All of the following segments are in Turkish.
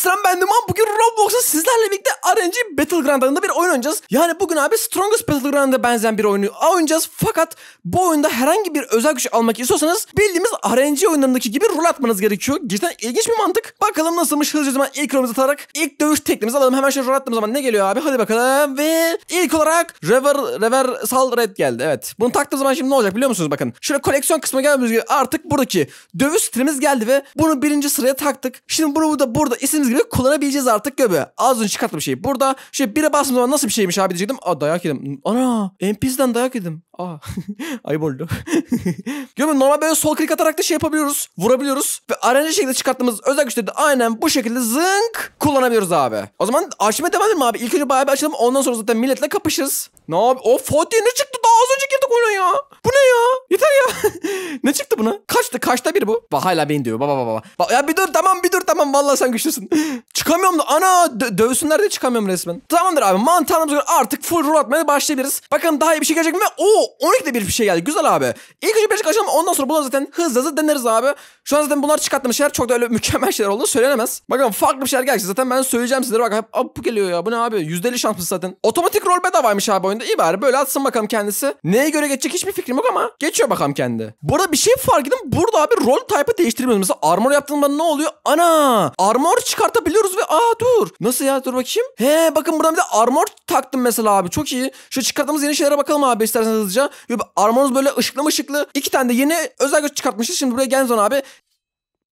Selam bendim ama bugün Roblox'ta sizlerle birlikte RNG Battleground adında bir oyun oynayacağız. Yani bugün abi Strongest Battleground'a benzeyen bir oyunu oynayacağız. Fakat bu oyunda herhangi bir özel güç almak istiyorsanız bildiğimiz RNG oyunlarındaki gibi rol atmanız gerekiyor. Gerçekten ilginç bir mantık. Bakalım nasılmış hızlıca zaman ilk rolümüzü atarak ilk dövüş teknimizi alalım. Hemen şöyle rol attığımız zaman ne geliyor abi? Hadi bakalım ve ilk olarak Rever, Rever Sal Red geldi. Evet. Bunu taktığım zaman şimdi ne olacak biliyor musunuz? Bakın. Şöyle koleksiyon kısmına geldiğimiz gibi artık buradaki dövüş stilimiz geldi ve bunu birinci sıraya taktık. Şimdi bunu da burada isim gibi kullanabileceğiz artık gibi. Az önce çıkarttım şeyi. Burada şöyle bire bastığım zaman nasıl bir şeymiş abi diyecektim. Aa dayak yedim. Ana NPC'den dayak yedim. Aa ayıp oldu. Görmüyor normal böyle sol klik atarak da şey yapabiliyoruz. Vurabiliyoruz. Ve RNG şekilde çıkarttığımız özel güçleri de aynen bu şekilde zınk kullanabiliyoruz abi. O zaman açmaya devam edelim abi. İlk önce bayağı bir açalım. Ondan sonra zaten milletle kapışırız. Ne abi? O Fodya ne çıktı? Daha az önce girdik oyuna ya yeter ya. ne çıktı buna? Kaçtı? Kaçta bir bu? Bak hala beni diyor. Baba baba baba. Ya bir dur tamam bir dur tamam. Vallahi sen güçlüsün. çıkamıyorum da. Ana dö dövsünler de çıkamıyorum resmen. Tamamdır abi. Mantığımız göre artık full rol atmaya başlayabiliriz. Bakalım daha iyi bir şey gelecek mi? Oo 12'de bir şey geldi. Güzel abi. İlk önce birazcık açalım. Ondan sonra bunları zaten hızlı hızlı deneriz abi. Şu an zaten bunlar çıkarttığım şeyler çok da öyle mükemmel şeyler oldu. Söylenemez. Bakalım farklı bir şeyler gelecek. Zaten ben söyleyeceğim sizlere. Bak hep bu geliyor ya. Bu ne abi? Yüzdeli şanslı zaten. Otomatik rol bedavaymış abi oyunda. İyi bari böyle atsın bakalım kendisi. Neye göre geçecek hiçbir fikrim yok ama. Geçiyor ya bakalım kendi. Bu bir şey fark edin, Burada abi rol type'ı değiştirmiyoruz. Mesela armor yaptığımda ne oluyor? Ana! Armor çıkartabiliyoruz ve aa dur. Nasıl ya dur bakayım. He bakın buradan bir de armor taktım mesela abi. Çok iyi. Şu çıkarttığımız yeni şeylere bakalım abi isterseniz hızlıca. Armorumuz böyle ışıklı ışıklı. İki tane de yeni özel göz çıkartmışız. Şimdi buraya gelin abi.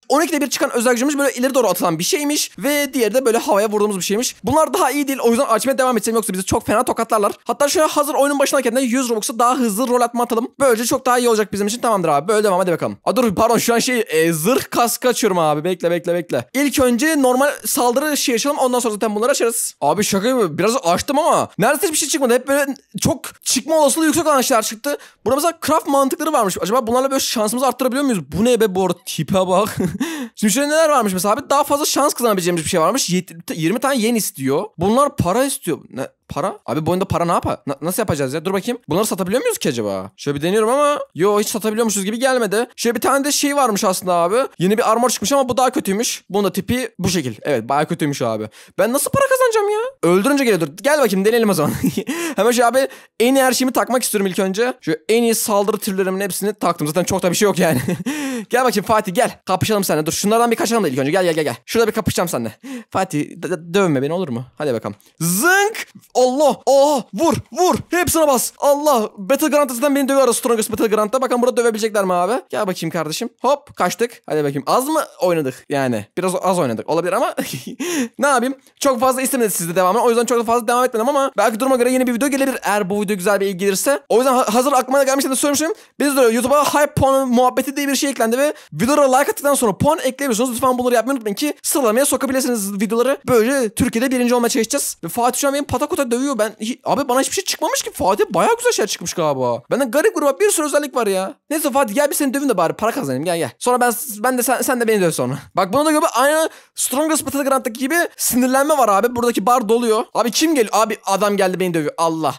12'de bir çıkan özel gücümüz böyle ileri doğru atılan bir şeymiş. Ve diğeri de böyle havaya vurduğumuz bir şeymiş. Bunlar daha iyi değil. O yüzden açmaya devam etsem yoksa bizi çok fena tokatlarlar. Hatta şöyle hazır oyunun başındayken de 100 Robux'a daha hızlı rol atma atalım. Böylece çok daha iyi olacak bizim için. Tamamdır abi. Böyle devam hadi bakalım. A dur pardon şu an şey e, zırh kaskı açıyorum abi. Bekle bekle bekle. İlk önce normal saldırı şey açalım. Ondan sonra zaten bunları açarız. Abi şaka gibi. Biraz açtım ama neredeyse hiçbir şey çıkmadı. Hep böyle çok çıkma olasılığı yüksek olan şeyler çıktı. Burada mesela craft mantıkları varmış. Acaba bunlarla böyle şansımızı arttırabiliyor muyuz? Bu ne be bu arada? Tipe bak. Şimdi şöyle neler varmış mesela abi? Daha fazla şans kazanabileceğimiz bir şey varmış. Yet- 20 tane yen istiyor. Bunlar para istiyor. Ne? Para? Abi bu oyunda para ne yapar? Na- nasıl yapacağız ya? Dur bakayım. Bunları satabiliyor muyuz ki acaba? Şöyle bir deniyorum ama yo hiç satabiliyormuşuz gibi gelmedi. Şöyle bir tane de şey varmış aslında abi. Yeni bir armor çıkmış ama bu daha kötüymüş. Bunun da tipi bu şekil. Evet bayağı kötüymüş abi. Ben nasıl para kazanacağım ya? Öldürünce geliyordur. Gel bakayım deneyelim o zaman. Hemen şu abi en iyi her şeyimi takmak istiyorum ilk önce. Şu en iyi saldırı türlerimin hepsini taktım. Zaten çok da bir şey yok yani. gel bakayım Fatih gel. Kapışalım seninle. Dur şunlardan bir kaçalım da ilk önce. Gel gel gel gel. Şurada bir kapışacağım seninle. Fatih dövme beni olur mu? Hadi bakalım. Zınk! Allah. Aa vur vur. Hepsine bas. Allah. Battle Grant zaten beni dövüyor Strongest Battle Grant'ta. Bakalım burada dövebilecekler mi abi? Gel bakayım kardeşim. Hop kaçtık. Hadi bakayım. Az mı oynadık yani? Biraz az oynadık. Olabilir ama ne yapayım? Çok fazla istemedi sizde devamını. O yüzden çok fazla devam etmedim ama belki duruma göre yeni bir video gelebilir. Eğer bu video güzel bir ilgi gelirse. O yüzden hazır aklıma gelmişken de söylemişim. Biz de YouTube'a hype puan muhabbeti diye bir şey eklendi ve videolara like attıktan sonra puan ekleyebiliyorsunuz. Lütfen bunları yapmayı unutmayın ki sıralamaya sokabilirsiniz videoları. Böyle Türkiye'de birinci olmaya çalışacağız. Ve Fatih şu an benim patakuta dövüyor. Ben abi bana hiçbir şey çıkmamış ki. Fatih bayağı güzel şeyler çıkmış galiba. Benden garip gruba bir sürü özellik var ya. Neyse Fatih gel bir seni dövün de bari para kazanayım gel gel. Sonra ben ben de sen, sen de beni döv sonra. Bak bunu da gibi aynı Strongest Battleground'daki gibi sinirlenme var abi. Buradaki bar doluyor. Abi kim geliyor? Abi adam geldi beni dövüyor. Allah.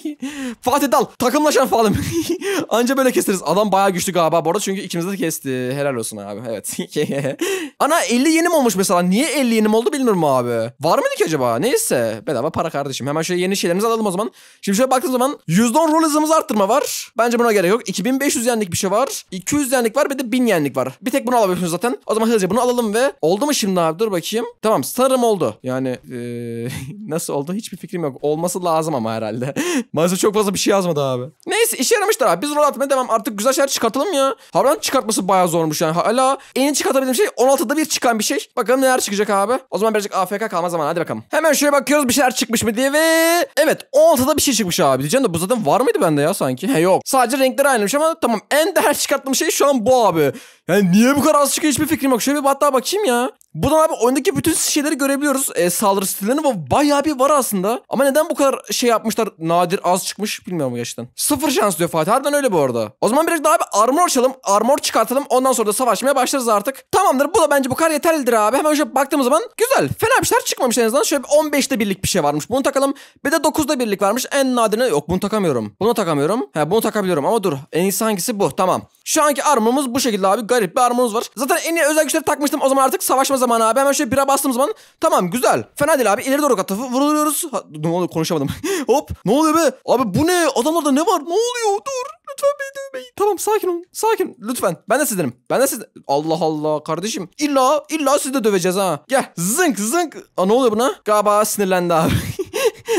Fatih dal. Takımlaşan falan. Anca böyle keseriz. Adam bayağı güçlü galiba bu arada çünkü ikimiz de kesti. Helal olsun abi. Evet. Ana 50 yenim olmuş mesela. Niye 50 yenim oldu bilmiyorum abi. Var mıydı ki acaba? Neyse. Bedava para kardeşim. Şimdi hemen şöyle yeni şeylerimizi alalım o zaman. Şimdi şöyle baktığım zaman %10 rol hızımız arttırma var. Bence buna gerek yok. 2500 yenlik bir şey var. 200 yenlik var bir de 1000 yenlik var. Bir tek bunu alabiliyorsunuz zaten. O zaman hızlıca bunu alalım ve oldu mu şimdi abi dur bakayım. Tamam sanırım oldu. Yani ee, nasıl oldu hiçbir fikrim yok. Olması lazım ama herhalde. Maalesef çok fazla bir şey yazmadı abi. Neyse işe yaramışlar abi. Biz rol atmaya devam. Artık güzel şeyler çıkartalım ya. Harbiden çıkartması bayağı zormuş yani. Hala en çıkartabildiğim şey 16'da bir çıkan bir şey. Bakalım neler çıkacak abi. O zaman birazcık AFK kalma zaman. hadi bakalım. Hemen şöyle bakıyoruz bir şeyler çıkmış mı diye ve evet 16'da bir şey çıkmış abi diyeceğim de bu zaten var mıydı bende ya sanki? He yok. Sadece renkler aynıymış ama tamam en değer çıkarttığım şey şu an bu abi. Yani niye bu kadar az çıkıyor hiçbir fikrim yok. Şöyle bir hatta bakayım ya. Buradan abi oyundaki bütün şeyleri görebiliyoruz. E, saldırı stillerini bu bayağı bir var aslında. Ama neden bu kadar şey yapmışlar nadir az çıkmış bilmiyorum gerçekten. Sıfır şans diyor Fatih. Harbiden öyle bu arada. O zaman biraz daha bir armor açalım. Armor çıkartalım. Ondan sonra da savaşmaya başlarız artık. Tamamdır. Bu da bence bu kadar yeterlidir abi. Hemen şöyle baktığımız zaman güzel. Fena bir şeyler çıkmamış en azından. Şöyle 15'te birlik bir şey varmış. Bunu takalım. Bir de 9'da birlik varmış. En nadirine yok. Bunu takamıyorum. Bunu takamıyorum. He bunu takabiliyorum ama dur. En iyisi hangisi bu? Tamam. Şu anki armorumuz bu şekilde abi. Garip bir armorumuz var. Zaten en iyi özel güçleri takmıştım. O zaman artık savaşma zaman abi hemen şöyle bira bastığım zaman tamam güzel. Fena değil abi. ileri doğru katı vuruluyoruz. Ha, ne oluyor konuşamadım. Hop ne oluyor be? Abi bu ne? Adamlarda ne var? Ne oluyor? Dur. Lütfen beni dövmeyin. Tamam sakin olun. Sakin. Lütfen. Ben de sizdenim. Ben de siz. Allah Allah kardeşim. İlla illa siz de döveceğiz ha. Gel. Zınk zınk. Aa, ne oluyor buna? Galiba sinirlendi abi.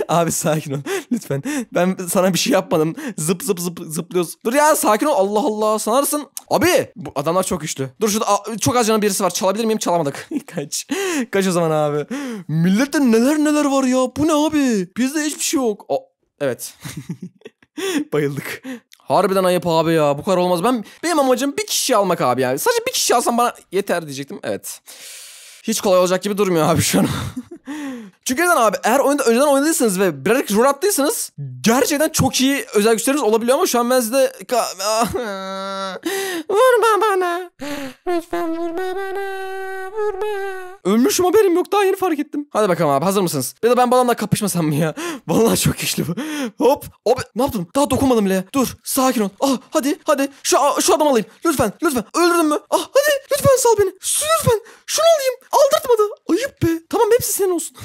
Abi sakin ol lütfen. Ben sana bir şey yapmadım. Zıp zıp zıp zıplıyoruz. Dur ya sakin ol. Allah Allah sanarsın. Abi bu adamlar çok güçlü. Dur şurada çok az canım birisi var. Çalabilir miyim? Çalamadık. Kaç. Kaç o zaman abi. Millette neler neler var ya. Bu ne abi? Bizde hiçbir şey yok. O, evet. Bayıldık. Harbiden ayıp abi ya. Bu kadar olmaz. Ben benim amacım bir kişi almak abi yani. Sadece bir kişi alsam bana yeter diyecektim. Evet. Hiç kolay olacak gibi durmuyor abi şu an. Çünkü neden abi eğer oyunda önceden oynadıysanız ve birazcık rol attıysanız gerçekten çok iyi özel güçleriniz olabiliyor ama şu an ben size... vurma bana. Lütfen vurma bana. Vurma. Ölmüşüm haberim yok daha yeni fark ettim. Hadi bakalım abi hazır mısınız? Ya da ben babamla kapışmasam mı ya? Vallahi çok güçlü bu. Hop. Hop. Ne yaptım? Daha dokunmadım bile. Dur. Sakin ol. Ah hadi hadi. Şu, şu adamı alayım. Lütfen lütfen. Öldürdün mü? Ah hadi. Lütfen sal beni. Şu, lütfen. Şunu alayım. Aldırtmadı. Ayıp be. Tamam hepsi senin olsun.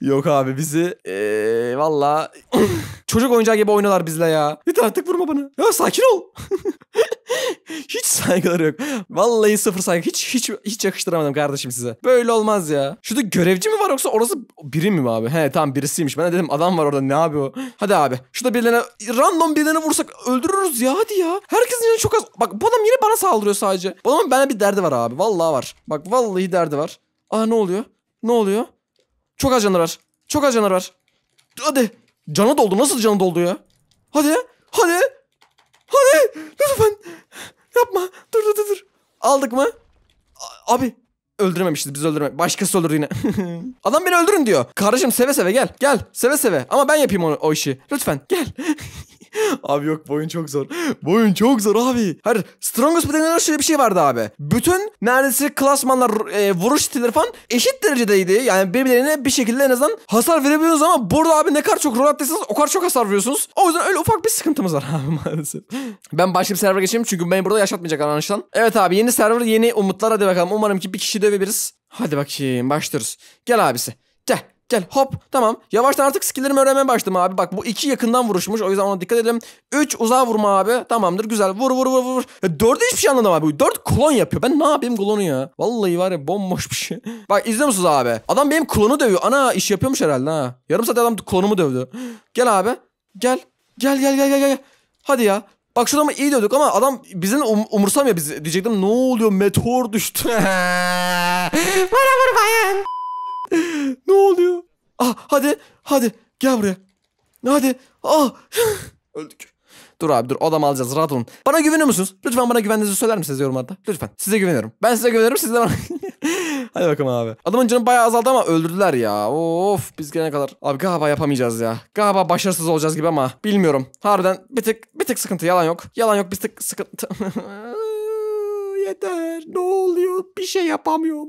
Yok abi bizi ee, valla çocuk oyuncağı gibi oynalar bizle ya. Yeter artık vurma bana. Ya sakin ol. hiç saygıları yok. Vallahi sıfır saygı. Hiç hiç hiç yakıştıramadım kardeşim size. Böyle olmaz ya. Şurada görevci mi var yoksa orası biri mi abi? He tamam birisiymiş. Ben de dedim adam var orada ne abi o? Hadi abi. Şurada birilerine random birilerine vursak öldürürüz ya hadi ya. Herkesin yanı çok az. Bak bu adam yine bana saldırıyor sadece. Bu adamın bana bir derdi var abi. Vallahi var. Bak vallahi derdi var. Aa ne oluyor? Ne oluyor? Çok az canı var. Çok az canı var. Hadi. Canı doldu. Nasıl canı doldu ya? Hadi. Hadi. Hadi. Lütfen. Yapma. Dur dur dur. Aldık mı? A abi öldürememişiz biz öldürme. Başkası olur yine. Adam beni öldürün diyor. Kardeşim seve seve gel. Gel seve seve. Ama ben yapayım onu, o işi. Lütfen gel. abi yok boyun çok zor. Boyun çok zor abi. Hayır Strongest Player şöyle bir şey vardı abi. Bütün neredeyse klasmanlar e, vuruş stilleri falan eşit derecedeydi. Yani birbirlerine bir şekilde en azından hasar verebiliyorsunuz ama burada abi ne kadar çok rol atlayırsanız o kadar çok hasar veriyorsunuz. O yüzden öyle ufak bir sıkıntımız var abi maalesef. Ben başka bir server geçeyim çünkü beni burada yaşatmayacak anlaşılan. Evet abi yeni server yeni umutlar hadi bakalım. Umarım ki bir kişi dövebiliriz. Hadi bakayım başlıyoruz. Gel abisi. Gel. Gel hop tamam. Yavaştan artık skillerimi öğrenmeye başladım abi. Bak bu iki yakından vuruşmuş. O yüzden ona dikkat edelim. Üç uzağa vurma abi. Tamamdır güzel. Vur vur vur vur. Ya e, dörde hiçbir şey anlamadım abi. Dört klon yapıyor. Ben ne yapayım klonu ya? Vallahi var ya bomboş bir şey. Bak izliyor musunuz abi? Adam benim klonu dövüyor. Ana iş yapıyormuş herhalde ha. Yarım saat adam klonumu dövdü. Gel abi. Gel. Gel gel gel gel gel. Hadi ya. Bak şu mı iyi diyorduk ama adam bizim um, umursamıyor bizi. Diyecektim ne oluyor meteor düştü. Bana vur bayan ne oluyor? Ah hadi hadi gel buraya. Hadi. Ah öldük. Dur abi dur adam alacağız rahat olun. Bana güveniyor musunuz? Lütfen bana güvendiğinizi söyler misiniz yorumlarda? Lütfen size güveniyorum. Ben size güveniyorum siz de bana. Hadi bakalım abi. Adamın canı bayağı azaldı ama öldürdüler ya. Of biz gelene kadar. Abi galiba yapamayacağız ya. Galiba başarısız olacağız gibi ama bilmiyorum. Harbiden bir tık bir tık sıkıntı yalan yok. Yalan yok bir tık sıkıntı. yeter. Ne oluyor? Bir şey yapamıyorum.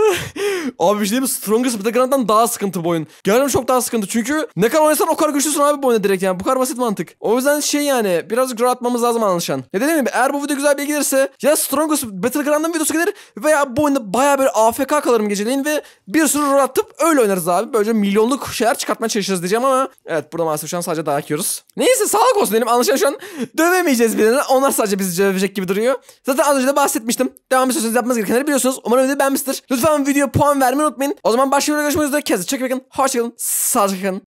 abi bir şey mi? Strongest Battleground'dan daha sıkıntı bu oyun. Gerçekten çok daha sıkıntı. Çünkü ne kadar oynasan o kadar güçlüsün abi bu oyunda direkt yani. Bu kadar basit mantık. O yüzden şey yani birazcık rahatlamamız lazım anlaşılan. Ya dediğim gibi eğer bu video güzel bir gelirse ya Strongest Battleground'dan videosu gelir veya bu oyunda baya bir AFK kalırım geceleyin ve bir sürü rol atıp öyle oynarız abi. Böylece milyonluk şeyler çıkartmaya çalışırız diyeceğim ama evet burada maalesef şu an sadece dayak yiyoruz. Neyse sağlık olsun dedim. Anlaşılan şu an dövemeyeceğiz birini. Onlar sadece bizi dövecek gibi duruyor. Zaten az önce de bahsetmiştim. Devam istiyorsanız yapmanız gerekenleri biliyorsunuz. Umarım video beğenmiştir. Lütfen video puan vermeyi unutmayın. O zaman başka bir videoda görüşmek üzere. Kendinize çok bakın. Hoşçakalın. Sağlıcakla kalın.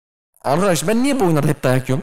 Arkadaş ben niye bu oyunlarda hep dayak yiyorum?